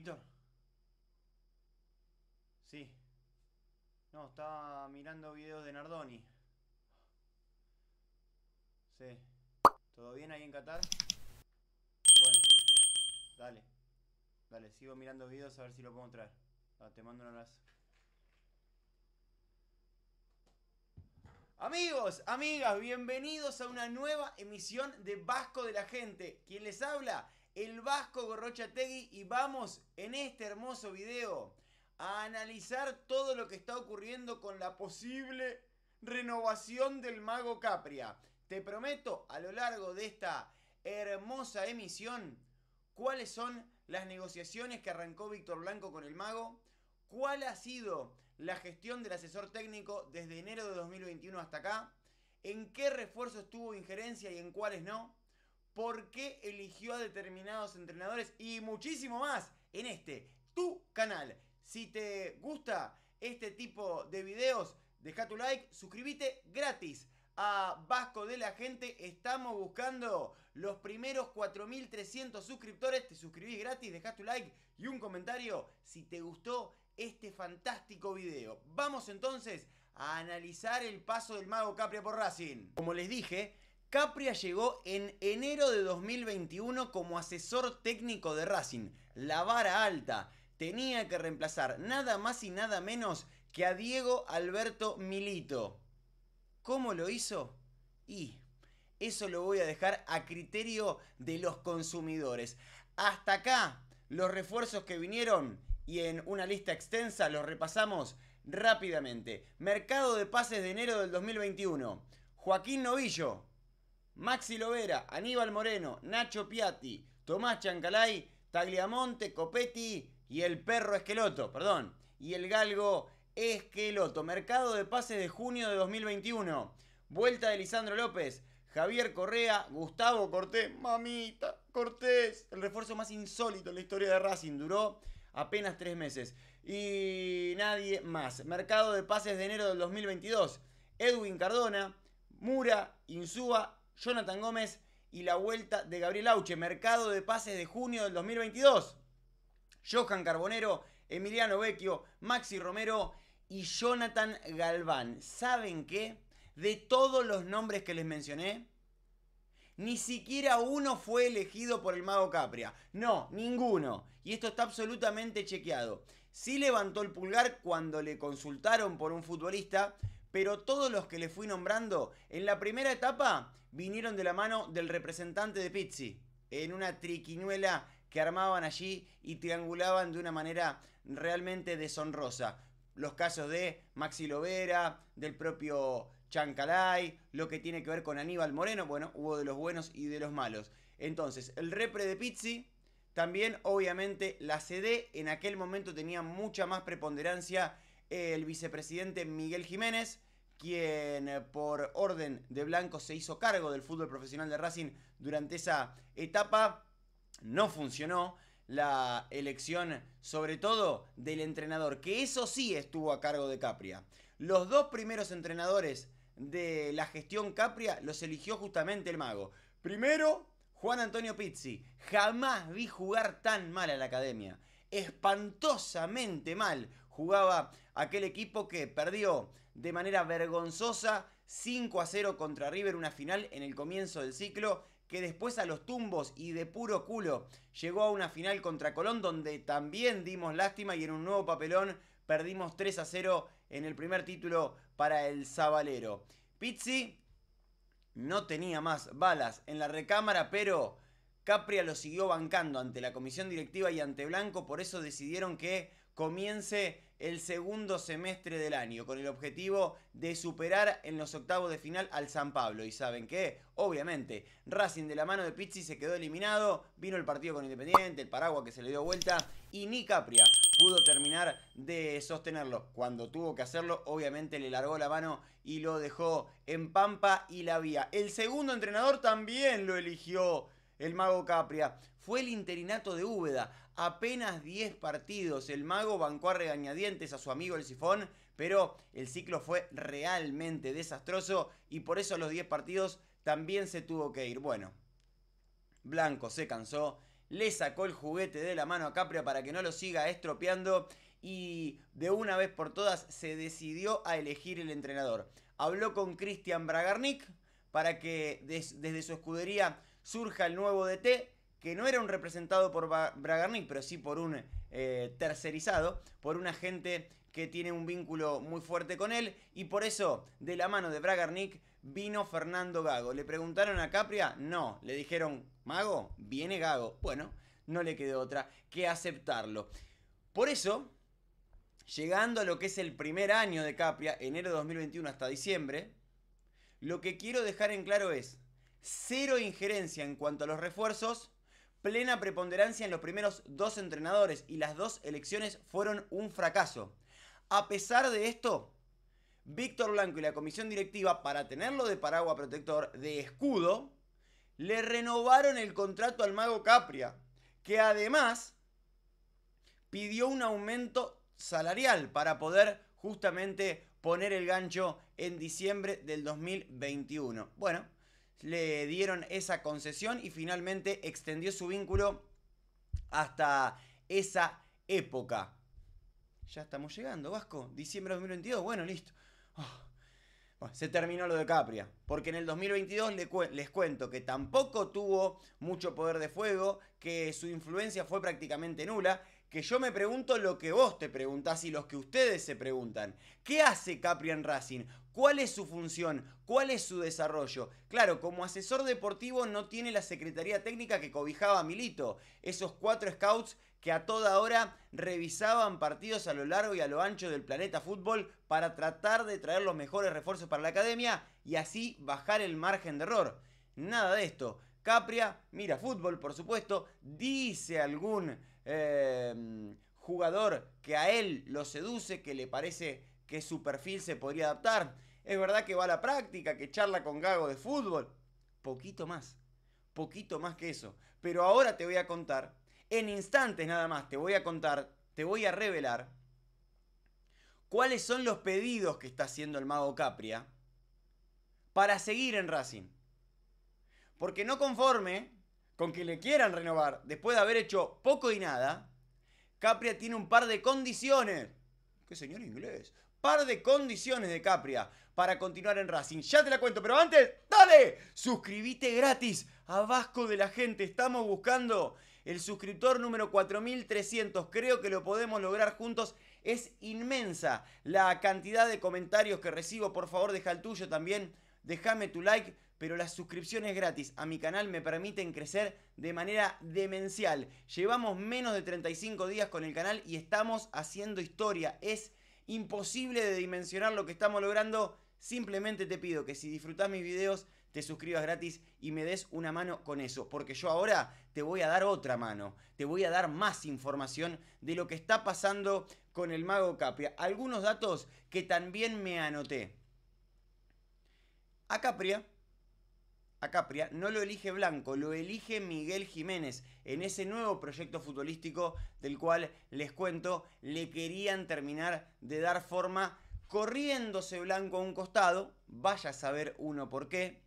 Víctor? Sí. No, estaba mirando videos de Nardoni. Sí. ¿Todo bien ahí en Qatar? Bueno, dale. Dale, sigo mirando videos a ver si lo puedo traer. Ah, te mando un abrazo. Amigos, amigas, bienvenidos a una nueva emisión de Vasco de la Gente. ¿Quién les habla? el Vasco Gorrochategui y vamos en este hermoso video a analizar todo lo que está ocurriendo con la posible renovación del mago Capria. Te prometo a lo largo de esta hermosa emisión cuáles son las negociaciones que arrancó Víctor Blanco con el mago, cuál ha sido la gestión del asesor técnico desde enero de 2021 hasta acá, en qué refuerzos tuvo injerencia y en cuáles no por qué eligió a determinados entrenadores y muchísimo más en este, tu canal. Si te gusta este tipo de videos, deja tu like, suscríbete gratis a Vasco de la Gente. Estamos buscando los primeros 4.300 suscriptores. Te suscribís gratis, dejás tu like y un comentario si te gustó este fantástico video. Vamos entonces a analizar el paso del Mago Capria por Racing. Como les dije, Capria llegó en enero de 2021 como asesor técnico de Racing, la vara alta. Tenía que reemplazar nada más y nada menos que a Diego Alberto Milito. ¿Cómo lo hizo? Y eso lo voy a dejar a criterio de los consumidores. Hasta acá los refuerzos que vinieron y en una lista extensa los repasamos rápidamente. Mercado de pases de enero del 2021. Joaquín Novillo, Maxi Lovera, Aníbal Moreno, Nacho Piatti, Tomás Chancalay, Tagliamonte, Copetti y el perro Esqueloto, perdón, y el galgo Esqueloto. Mercado de pases de junio de 2021. Vuelta de Lisandro López, Javier Correa, Gustavo Cortés, mamita, Cortés, el refuerzo más insólito en la historia de Racing, duró apenas tres meses. Y nadie más. Mercado de pases de enero del 2022, Edwin Cardona, Mura, Insúa Jonathan Gómez y la vuelta de Gabriel Auche, mercado de pases de junio del 2022. Johan Carbonero, Emiliano Vecchio, Maxi Romero y Jonathan Galván. ¿Saben qué? De todos los nombres que les mencioné, ni siquiera uno fue elegido por el mago Capria. No, ninguno. Y esto está absolutamente chequeado. Sí levantó el pulgar cuando le consultaron por un futbolista, pero todos los que le fui nombrando en la primera etapa vinieron de la mano del representante de Pizzi en una triquiñuela que armaban allí y triangulaban de una manera realmente deshonrosa. Los casos de Maxi Lovera, del propio Chancalay, lo que tiene que ver con Aníbal Moreno, bueno, hubo de los buenos y de los malos. Entonces, el repre de Pizzi, también obviamente la CD en aquel momento tenía mucha más preponderancia el vicepresidente Miguel Jiménez, quien eh, por orden de Blanco se hizo cargo del fútbol profesional de Racing durante esa etapa. No funcionó la elección, sobre todo del entrenador, que eso sí estuvo a cargo de Capria. Los dos primeros entrenadores de la gestión Capria los eligió justamente el mago. Primero, Juan Antonio Pizzi. Jamás vi jugar tan mal a la academia. Espantosamente mal jugaba aquel equipo que perdió de manera vergonzosa 5 a 0 contra River, una final en el comienzo del ciclo que después a los tumbos y de puro culo llegó a una final contra Colón donde también dimos lástima y en un nuevo papelón perdimos 3 a 0 en el primer título para el Zabalero. Pizzi no tenía más balas en la recámara, pero Capria lo siguió bancando ante la comisión directiva y ante Blanco, por eso decidieron que comience el segundo semestre del año, con el objetivo de superar en los octavos de final al San Pablo. ¿Y saben qué? Obviamente, Racing de la mano de Pizzi se quedó eliminado, vino el partido con Independiente, el Paraguas que se le dio vuelta, y ni Capria pudo terminar de sostenerlo. Cuando tuvo que hacerlo, obviamente le largó la mano y lo dejó en Pampa y la vía. El segundo entrenador también lo eligió el mago Capria. Fue el interinato de Úbeda apenas 10 partidos. El mago bancó a regañadientes a su amigo el sifón, pero el ciclo fue realmente desastroso y por eso los 10 partidos también se tuvo que ir. Bueno, Blanco se cansó, le sacó el juguete de la mano a Capria para que no lo siga estropeando y de una vez por todas se decidió a elegir el entrenador. Habló con Cristian Bragarnik para que desde su escudería surja el nuevo DT que no era un representado por Bragarnik, pero sí por un eh, tercerizado, por un agente que tiene un vínculo muy fuerte con él, y por eso, de la mano de Bragarnik, vino Fernando Gago. ¿Le preguntaron a Capria? No. Le dijeron, Mago, viene Gago. Bueno, no le quedó otra que aceptarlo. Por eso, llegando a lo que es el primer año de Capria, enero de 2021 hasta diciembre, lo que quiero dejar en claro es cero injerencia en cuanto a los refuerzos plena preponderancia en los primeros dos entrenadores y las dos elecciones fueron un fracaso. A pesar de esto, Víctor Blanco y la comisión directiva, para tenerlo de paraguas protector de escudo, le renovaron el contrato al mago Capria, que además pidió un aumento salarial para poder justamente poner el gancho en diciembre del 2021. Bueno, le dieron esa concesión y finalmente extendió su vínculo hasta esa época. Ya estamos llegando, Vasco. Diciembre de 2022. Bueno, listo. Ah. se terminó lo de Capria. Porque en el 2022 les cuento que tampoco tuvo mucho poder de fuego, que su influencia fue prácticamente nula, que yo me pregunto lo que vos te preguntás y los que ustedes se preguntan. ¿Qué hace Capri en Racing? ¿Cuál es su función? ¿Cuál es su desarrollo? Claro, como asesor deportivo no tiene la Secretaría Técnica que cobijaba a Milito, esos cuatro scouts que a toda hora revisaban partidos a lo largo y a lo ancho del planeta fútbol para tratar de traer los mejores refuerzos para la academia y así bajar el margen de error. Nada de esto. Capria mira fútbol, por supuesto, dice algún eh, jugador que a él lo seduce, que le parece que su perfil se podría adaptar. Es verdad que va a la práctica, que charla con Gago de fútbol. Poquito más, poquito más que eso. Pero ahora te voy a contar, en instantes nada más, te voy a contar, te voy a revelar cuáles son los pedidos que está haciendo el mago Capria para seguir en Racing. Porque no conforme con que le quieran renovar después de haber hecho poco y nada, Capria tiene un par de condiciones. ¡Qué señor inglés! par de condiciones de Capria para continuar en Racing. Ya te la cuento, pero antes, dale, suscribite gratis a Vasco de la Gente. Estamos buscando el suscriptor número 4300. Creo que lo podemos lograr juntos. Es inmensa la cantidad de comentarios que recibo. Por favor, deja el tuyo también. Déjame tu like, pero las suscripciones gratis a mi canal me permiten crecer de manera demencial. Llevamos menos de 35 días con el canal y estamos haciendo historia. Es imposible de dimensionar lo que estamos logrando. Simplemente te pido que si disfrutás mis videos, te suscribas gratis y me des una mano con eso, porque yo ahora te voy a dar otra mano, te voy a dar más información de lo que está pasando con el mago Capria. Algunos datos que también me anoté. A Capria a Capria, no lo elige Blanco, lo elige Miguel Jiménez en ese nuevo proyecto futbolístico del cual les cuento, le querían terminar de dar forma corriéndose Blanco a un costado, vaya a saber uno por qué,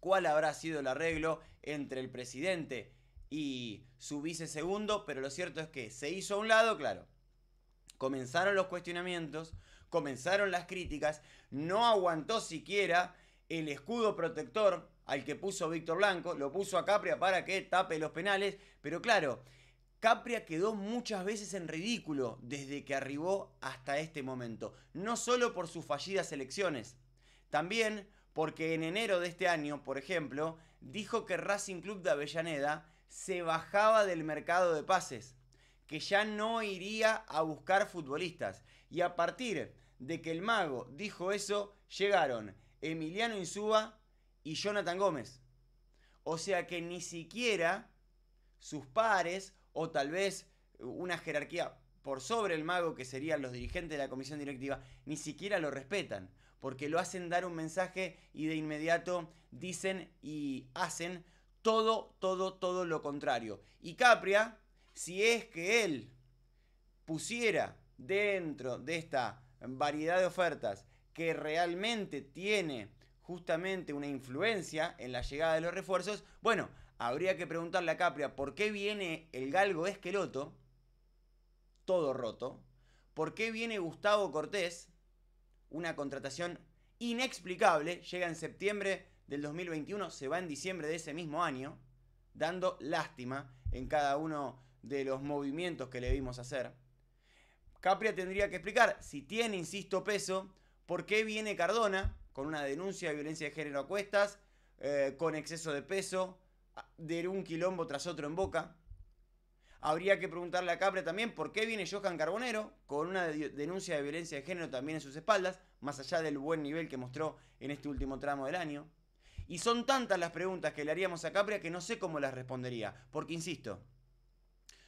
cuál habrá sido el arreglo entre el presidente y su vice segundo, pero lo cierto es que se hizo a un lado, claro, comenzaron los cuestionamientos, comenzaron las críticas, no aguantó siquiera el escudo protector al que puso Víctor Blanco, lo puso a Capria para que tape los penales, pero claro, Capria quedó muchas veces en ridículo desde que arribó hasta este momento, no solo por sus fallidas elecciones, también porque en enero de este año, por ejemplo, dijo que Racing Club de Avellaneda se bajaba del mercado de pases, que ya no iría a buscar futbolistas. Y a partir de que el mago dijo eso, llegaron Emiliano Insúa y Jonathan Gómez. O sea que ni siquiera sus pares o tal vez una jerarquía por sobre el mago que serían los dirigentes de la comisión directiva, ni siquiera lo respetan, porque lo hacen dar un mensaje y de inmediato dicen y hacen todo, todo, todo lo contrario. Y Capria, si es que él pusiera dentro de esta variedad de ofertas que realmente tiene justamente una influencia en la llegada de los refuerzos, bueno, habría que preguntarle a Capria por qué viene el galgo Esqueloto, todo roto, por qué viene Gustavo Cortés, una contratación inexplicable, llega en septiembre del 2021, se va en diciembre de ese mismo año, dando lástima en cada uno de los movimientos que le vimos hacer. Capria tendría que explicar, si tiene, insisto, peso, por qué viene Cardona, con una denuncia de violencia de género a cuestas, eh, con exceso de peso, de un quilombo tras otro en boca. Habría que preguntarle a Capria también por qué viene Johan Carbonero con una denuncia de violencia de género también en sus espaldas, más allá del buen nivel que mostró en este último tramo del año. Y son tantas las preguntas que le haríamos a Capria que no sé cómo las respondería, porque insisto,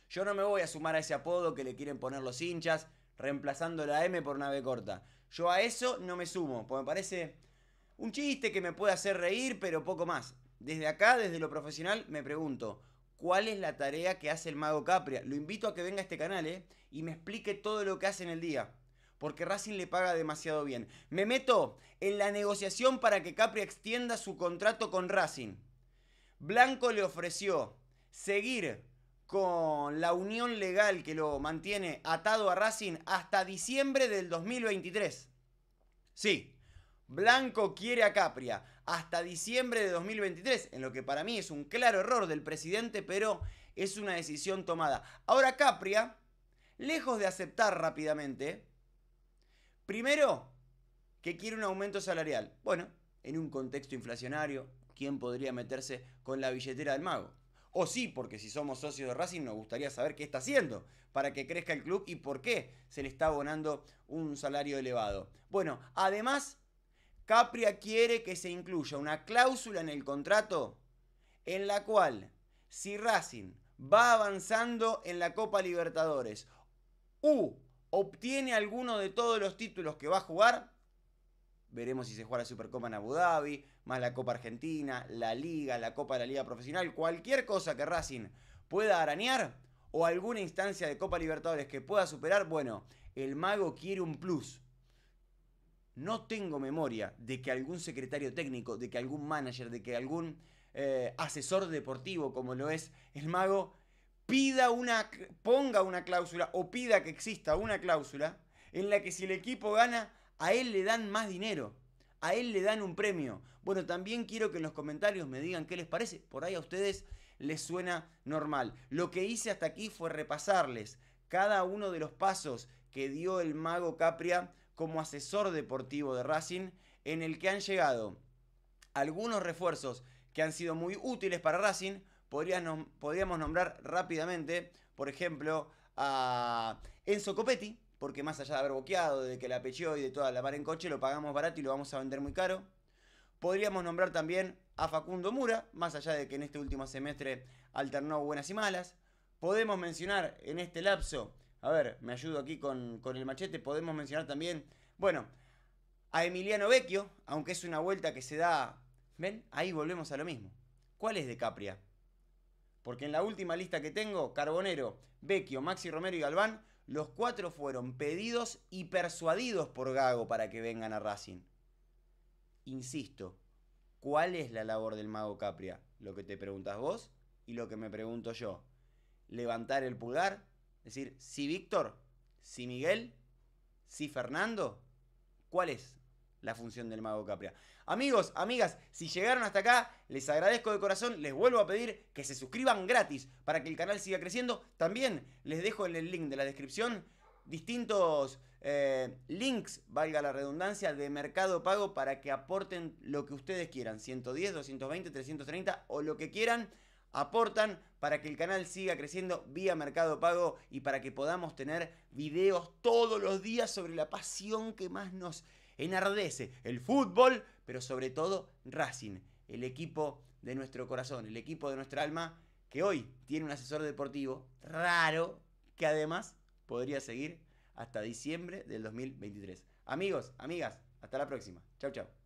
yo no me voy a sumar a ese apodo que le quieren poner los hinchas, reemplazando la M por una B corta. Yo a eso no me sumo, porque me parece un chiste que me puede hacer reír, pero poco más. Desde acá, desde lo profesional, me pregunto, ¿cuál es la tarea que hace el mago Capria? Lo invito a que venga a este canal ¿eh? y me explique todo lo que hace en el día. Porque Racing le paga demasiado bien. Me meto en la negociación para que Capria extienda su contrato con Racing. Blanco le ofreció seguir con la unión legal que lo mantiene atado a Racing hasta diciembre del 2023. Sí, Blanco quiere a Capria hasta diciembre de 2023, en lo que para mí es un claro error del presidente, pero es una decisión tomada. Ahora Capria, lejos de aceptar rápidamente, primero que quiere un aumento salarial. Bueno, en un contexto inflacionario, ¿quién podría meterse con la billetera del mago? O sí, porque si somos socios de Racing nos gustaría saber qué está haciendo para que crezca el club y por qué se le está abonando un salario elevado. Bueno, además, Capria quiere que se incluya una cláusula en el contrato en la cual si Racing va avanzando en la Copa Libertadores u obtiene alguno de todos los títulos que va a jugar, veremos si se juega la Supercopa en Abu Dhabi, más la Copa Argentina, la Liga, la Copa de la Liga Profesional, cualquier cosa que Racing pueda arañar o alguna instancia de Copa Libertadores que pueda superar, bueno, el mago quiere un plus. No tengo memoria de que algún secretario técnico, de que algún manager, de que algún eh, asesor deportivo como lo es el mago, pida una, ponga una cláusula o pida que exista una cláusula en la que si el equipo gana a él le dan más dinero, a él le dan un premio. Bueno, también quiero que en los comentarios me digan qué les parece, por ahí a ustedes les suena normal. Lo que hice hasta aquí fue repasarles cada uno de los pasos que dio el mago Capria como asesor deportivo de Racing, en el que han llegado algunos refuerzos que han sido muy útiles para Racing, podríamos nombrar rápidamente, por ejemplo, a Enzo Copetti, porque más allá de haber boqueado, de que la pecheó y de toda la mar en coche, lo pagamos barato y lo vamos a vender muy caro. Podríamos nombrar también a Facundo Mura, más allá de que en este último semestre alternó buenas y malas. Podemos mencionar en este lapso, a ver, me ayudo aquí con, con el machete, podemos mencionar también, bueno, a Emiliano Vecchio, aunque es una vuelta que se da, ven, ahí volvemos a lo mismo. ¿Cuál es de Capria? Porque en la última lista que tengo, Carbonero, Vecchio, Maxi Romero y Galván los cuatro fueron pedidos y persuadidos por Gago para que vengan a Racing. Insisto, ¿cuál es la labor del mago Capria? Lo que te preguntas vos y lo que me pregunto yo. Levantar el pulgar, decir, sí Víctor, sí Miguel, sí Fernando. ¿Cuál es? la función del mago Capria. Amigos, amigas, si llegaron hasta acá, les agradezco de corazón, les vuelvo a pedir que se suscriban gratis para que el canal siga creciendo. También les dejo en el link de la descripción distintos eh, links, valga la redundancia, de mercado pago para que aporten lo que ustedes quieran, 110, 220, 330 o lo que quieran aportan para que el canal siga creciendo vía Mercado Pago y para que podamos tener videos todos los días sobre la pasión que más nos enardece el fútbol, pero sobre todo Racing, el equipo de nuestro corazón, el equipo de nuestra alma, que hoy tiene un asesor deportivo raro, que además podría seguir hasta diciembre del 2023. Amigos, amigas, hasta la próxima. Chau, chau.